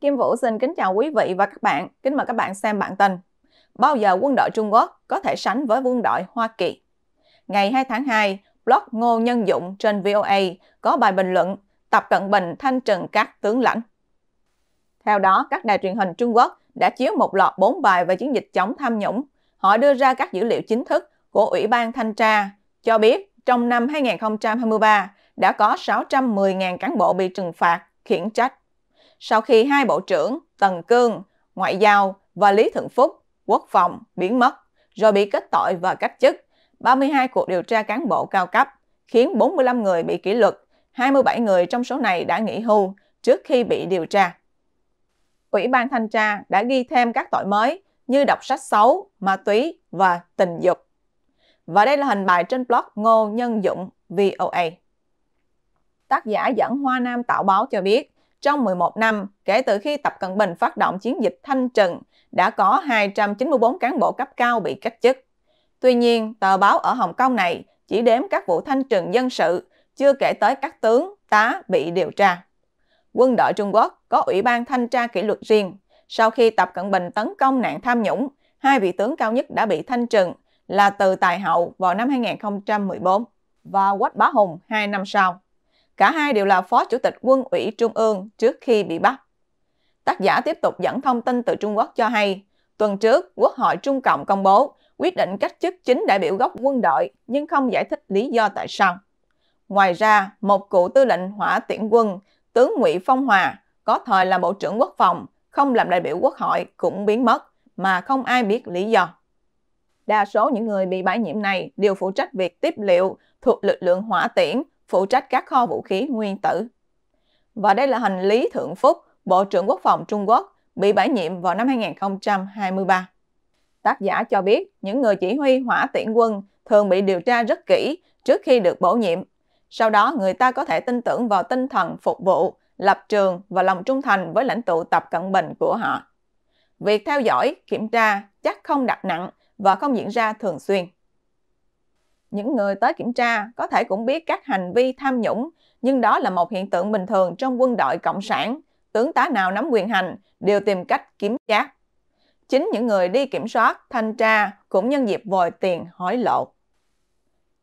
Kim Vũ xin kính chào quý vị và các bạn. Kính mời các bạn xem bản tin. Bao giờ quân đội Trung Quốc có thể sánh với quân đội Hoa Kỳ? Ngày 2 tháng 2, blog Ngô Nhân Dụng trên VOA có bài bình luận Tập Cận Bình thanh trừng các tướng lãnh. Theo đó, các đài truyền hình Trung Quốc đã chiếu một loạt 4 bài về chiến dịch chống tham nhũng. Họ đưa ra các dữ liệu chính thức của Ủy ban Thanh tra, cho biết trong năm 2023 đã có 610.000 cán bộ bị trừng phạt, khiển trách sau khi hai bộ trưởng Tần Cương, Ngoại giao và Lý Thượng Phúc, Quốc phòng biến mất, rồi bị kết tội và cách chức. 32 cuộc điều tra cán bộ cao cấp khiến 45 người bị kỷ luật, 27 người trong số này đã nghỉ hưu trước khi bị điều tra. Ủy ban thanh tra đã ghi thêm các tội mới như đọc sách xấu, ma túy và tình dục. Và đây là hình bài trên blog Ngô Nhân Dụng VOA. Tác giả dẫn Hoa Nam Tạo Báo cho biết, trong 11 năm kể từ khi Tập Cận Bình phát động chiến dịch thanh trừng, đã có 294 cán bộ cấp cao bị cách chức. Tuy nhiên, tờ báo ở Hồng Kông này chỉ đếm các vụ thanh trừng dân sự, chưa kể tới các tướng, tá bị điều tra. Quân đội Trung Quốc có Ủy ban Thanh tra kỷ luật riêng. Sau khi Tập Cận Bình tấn công nạn tham nhũng, hai vị tướng cao nhất đã bị thanh trừng là Từ Tài Hậu vào năm 2014 và Quách Bá Hùng hai năm sau. Cả hai đều là phó chủ tịch quân ủy Trung ương trước khi bị bắt. Tác giả tiếp tục dẫn thông tin từ Trung Quốc cho hay, tuần trước Quốc hội Trung Cộng công bố quyết định cách chức chính đại biểu gốc quân đội nhưng không giải thích lý do tại sao. Ngoài ra, một cựu tư lệnh hỏa tiễn quân, tướng Ngụy Phong Hòa, có thời là Bộ trưởng Quốc phòng, không làm đại biểu Quốc hội cũng biến mất mà không ai biết lý do. Đa số những người bị bãi nhiệm này đều phụ trách việc tiếp liệu thuộc lực lượng hỏa tiễn phụ trách các kho vũ khí nguyên tử. Và đây là hành Lý Thượng Phúc, Bộ trưởng Quốc phòng Trung Quốc, bị bãi nhiệm vào năm 2023. Tác giả cho biết những người chỉ huy hỏa tiễn quân thường bị điều tra rất kỹ trước khi được bổ nhiệm. Sau đó người ta có thể tin tưởng vào tinh thần phục vụ, lập trường và lòng trung thành với lãnh tụ Tập Cận Bình của họ. Việc theo dõi, kiểm tra chắc không đặt nặng và không diễn ra thường xuyên những người tới kiểm tra có thể cũng biết các hành vi tham nhũng, nhưng đó là một hiện tượng bình thường trong quân đội Cộng sản. Tướng tá nào nắm quyền hành đều tìm cách kiếm tra. Chính những người đi kiểm soát, thanh tra cũng nhân dịp vòi tiền hối lộ.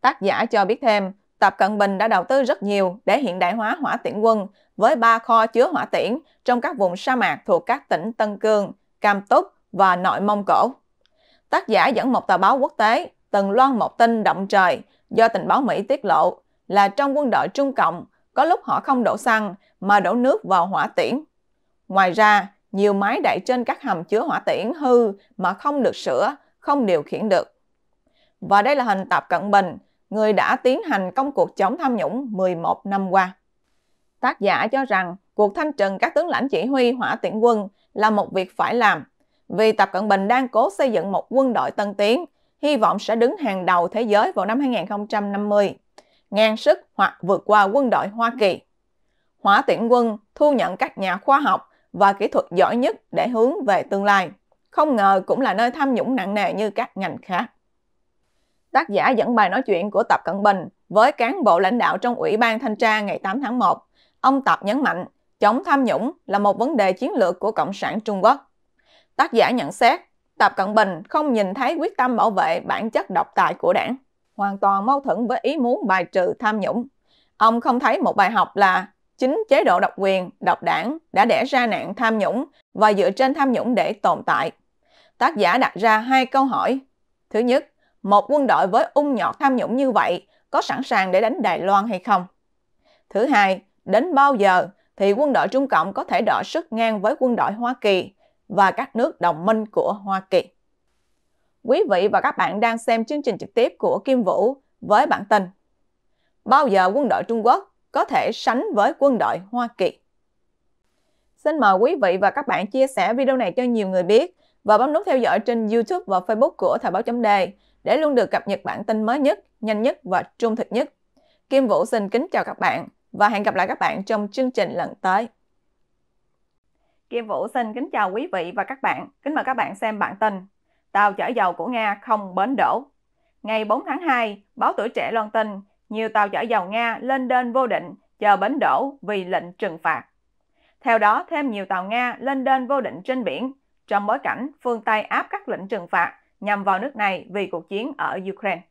Tác giả cho biết thêm, Tập Cận Bình đã đầu tư rất nhiều để hiện đại hóa hỏa tiễn quân với ba kho chứa hỏa tiễn trong các vùng sa mạc thuộc các tỉnh Tân Cương, Cam Túc và Nội Mông Cổ. Tác giả dẫn một tờ báo quốc tế từng loan một tin động trời do tình báo Mỹ tiết lộ là trong quân đội Trung Cộng có lúc họ không đổ xăng mà đổ nước vào hỏa tiễn. Ngoài ra, nhiều máy đậy trên các hầm chứa hỏa tiễn hư mà không được sửa, không điều khiển được. Và đây là hình Tập Cận Bình, người đã tiến hành công cuộc chống tham nhũng 11 năm qua. Tác giả cho rằng cuộc thanh trừng các tướng lãnh chỉ huy hỏa tiễn quân là một việc phải làm, vì Tập Cận Bình đang cố xây dựng một quân đội tân tiến – hy vọng sẽ đứng hàng đầu thế giới vào năm 2050, ngang sức hoặc vượt qua quân đội Hoa Kỳ. Hỏa tiễn quân thu nhận các nhà khoa học và kỹ thuật giỏi nhất để hướng về tương lai. Không ngờ cũng là nơi tham nhũng nặng nề như các ngành khác. Tác giả dẫn bài nói chuyện của Tập Cận Bình với cán bộ lãnh đạo trong Ủy ban Thanh tra ngày 8 tháng 1. Ông Tập nhấn mạnh, chống tham nhũng là một vấn đề chiến lược của Cộng sản Trung Quốc. Tác giả nhận xét, Tập Cận Bình không nhìn thấy quyết tâm bảo vệ bản chất độc tài của đảng, hoàn toàn mâu thuẫn với ý muốn bài trừ tham nhũng. Ông không thấy một bài học là chính chế độ độc quyền, độc đảng đã đẻ ra nạn tham nhũng và dựa trên tham nhũng để tồn tại. Tác giả đặt ra hai câu hỏi. Thứ nhất, một quân đội với ung nhọt tham nhũng như vậy có sẵn sàng để đánh Đài Loan hay không? Thứ hai, đến bao giờ thì quân đội Trung Cộng có thể đọ sức ngang với quân đội Hoa Kỳ và các nước đồng minh của Hoa Kỳ. Quý vị và các bạn đang xem chương trình trực tiếp của Kim Vũ với bản tin Bao giờ quân đội Trung Quốc có thể sánh với quân đội Hoa Kỳ? Xin mời quý vị và các bạn chia sẻ video này cho nhiều người biết và bấm nút theo dõi trên YouTube và Facebook của Thời báo chấm đề để luôn được cập nhật bản tin mới nhất, nhanh nhất và trung thực nhất. Kim Vũ xin kính chào các bạn và hẹn gặp lại các bạn trong chương trình lần tới. Kim Vũ xin kính chào quý vị và các bạn. Kính mời các bạn xem bản tin Tàu chở dầu của Nga không bến đổ. Ngày 4 tháng 2, báo tuổi trẻ loan tin nhiều tàu chở dầu Nga lên đơn vô định chờ bến đổ vì lệnh trừng phạt. Theo đó, thêm nhiều tàu Nga lên đơn vô định trên biển trong bối cảnh phương Tây áp các lệnh trừng phạt nhằm vào nước này vì cuộc chiến ở Ukraine.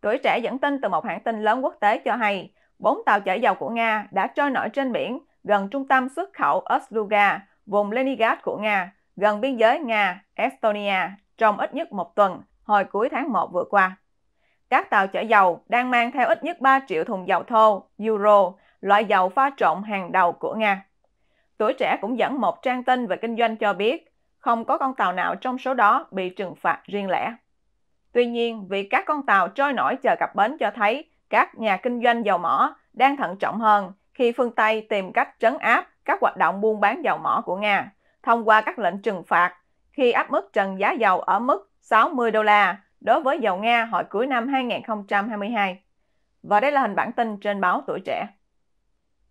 Tuổi trẻ dẫn tin từ một hãng tin lớn quốc tế cho hay, bốn tàu chở dầu của Nga đã trôi nổi trên biển gần trung tâm xuất khẩu Osluga, vùng Leningrad của Nga, gần biên giới Nga-Estonia trong ít nhất một tuần hồi cuối tháng 1 vừa qua. Các tàu chở dầu đang mang theo ít nhất 3 triệu thùng dầu thô, euro, loại dầu pha trộn hàng đầu của Nga. Tuổi trẻ cũng dẫn một trang tin về kinh doanh cho biết không có con tàu nào trong số đó bị trừng phạt riêng lẻ. Tuy nhiên, vì các con tàu trôi nổi chờ cặp bến cho thấy các nhà kinh doanh dầu mỏ đang thận trọng hơn khi phương Tây tìm cách trấn áp các hoạt động buôn bán dầu mỏ của Nga thông qua các lệnh trừng phạt khi áp mức trần giá dầu ở mức 60 đô la đối với dầu Nga hồi cuối năm 2022. Và đây là hình bản tin trên báo Tuổi Trẻ.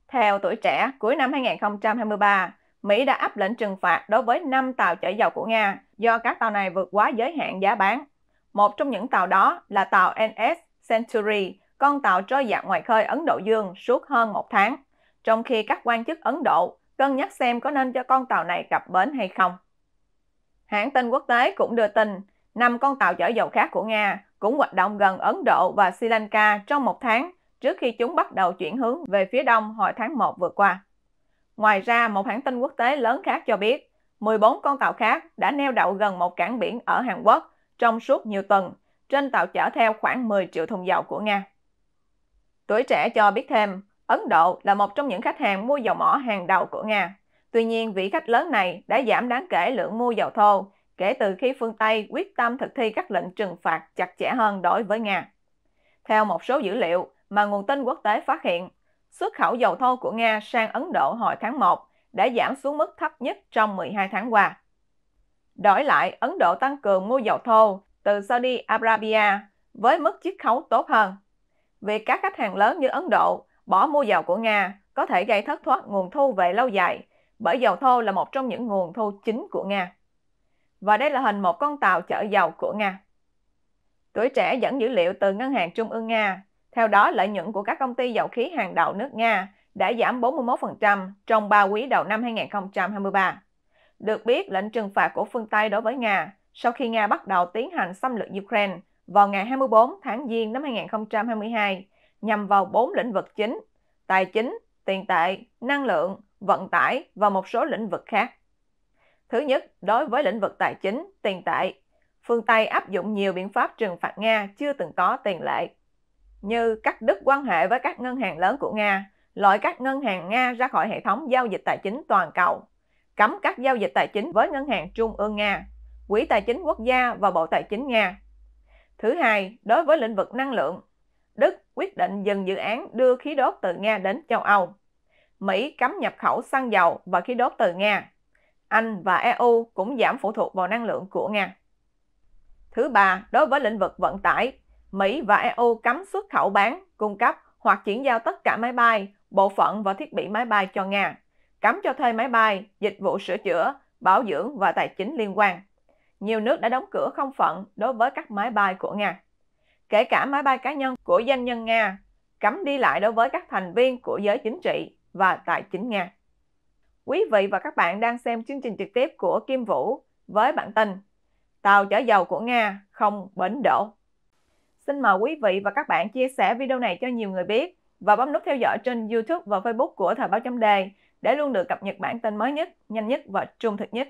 Theo Tuổi Trẻ, cuối năm 2023, Mỹ đã áp lệnh trừng phạt đối với 5 tàu chở dầu của Nga do các tàu này vượt quá giới hạn giá bán. Một trong những tàu đó là tàu NS Century con tàu trôi dạt ngoài khơi Ấn Độ Dương suốt hơn một tháng, trong khi các quan chức Ấn Độ cân nhắc xem có nên cho con tàu này cập bến hay không. Hãng tin quốc tế cũng đưa tin, năm con tàu chở dầu khác của Nga cũng hoạt động gần Ấn Độ và Sri Lanka trong một tháng trước khi chúng bắt đầu chuyển hướng về phía đông hồi tháng 1 vừa qua. Ngoài ra, một hãng tin quốc tế lớn khác cho biết, 14 con tàu khác đã neo đậu gần một cảng biển ở Hàn Quốc trong suốt nhiều tuần, trên tàu chở theo khoảng 10 triệu thùng dầu của Nga. Tuổi trẻ cho biết thêm, Ấn Độ là một trong những khách hàng mua dầu mỏ hàng đầu của Nga. Tuy nhiên, vị khách lớn này đã giảm đáng kể lượng mua dầu thô kể từ khi phương Tây quyết tâm thực thi các lệnh trừng phạt chặt chẽ hơn đối với Nga. Theo một số dữ liệu mà nguồn tin quốc tế phát hiện, xuất khẩu dầu thô của Nga sang Ấn Độ hồi tháng 1 đã giảm xuống mức thấp nhất trong 12 tháng qua. Đổi lại, Ấn Độ tăng cường mua dầu thô từ Saudi Arabia với mức chiết khấu tốt hơn. Việc các khách hàng lớn như Ấn Độ bỏ mua dầu của Nga có thể gây thất thoát nguồn thu về lâu dài, bởi dầu thô là một trong những nguồn thu chính của Nga. Và đây là hình một con tàu chở dầu của Nga. Tuổi trẻ dẫn dữ liệu từ Ngân hàng Trung ương Nga, theo đó lợi nhuận của các công ty dầu khí hàng đầu nước Nga đã giảm 41% trong 3 quý đầu năm 2023. Được biết, lệnh trừng phạt của phương Tây đối với Nga sau khi Nga bắt đầu tiến hành xâm lược Ukraine vào ngày 24 tháng Giêng năm 2022 nhằm vào 4 lĩnh vực chính, tài chính, tiền tệ, năng lượng, vận tải và một số lĩnh vực khác. Thứ nhất, đối với lĩnh vực tài chính, tiền tệ, phương Tây áp dụng nhiều biện pháp trừng phạt Nga chưa từng có tiền lệ, như cắt đứt quan hệ với các ngân hàng lớn của Nga, loại các ngân hàng Nga ra khỏi hệ thống giao dịch tài chính toàn cầu, cấm các giao dịch tài chính với Ngân hàng Trung ương Nga, Quỹ Tài chính Quốc gia và Bộ Tài chính Nga, Thứ hai, đối với lĩnh vực năng lượng, Đức quyết định dừng dự án đưa khí đốt từ Nga đến châu Âu. Mỹ cấm nhập khẩu xăng dầu và khí đốt từ Nga. Anh và EU cũng giảm phụ thuộc vào năng lượng của Nga. Thứ ba, đối với lĩnh vực vận tải, Mỹ và EU cấm xuất khẩu bán, cung cấp hoặc chuyển giao tất cả máy bay, bộ phận và thiết bị máy bay cho Nga, cấm cho thuê máy bay, dịch vụ sửa chữa, bảo dưỡng và tài chính liên quan nhiều nước đã đóng cửa không phận đối với các máy bay của Nga. Kể cả máy bay cá nhân của doanh nhân Nga, cấm đi lại đối với các thành viên của giới chính trị và tài chính Nga. Quý vị và các bạn đang xem chương trình trực tiếp của Kim Vũ với bản tin Tàu chở dầu của Nga không bến đổ. Xin mời quý vị và các bạn chia sẻ video này cho nhiều người biết và bấm nút theo dõi trên YouTube và Facebook của Thời báo chấm đề để luôn được cập nhật bản tin mới nhất, nhanh nhất và trung thực nhất.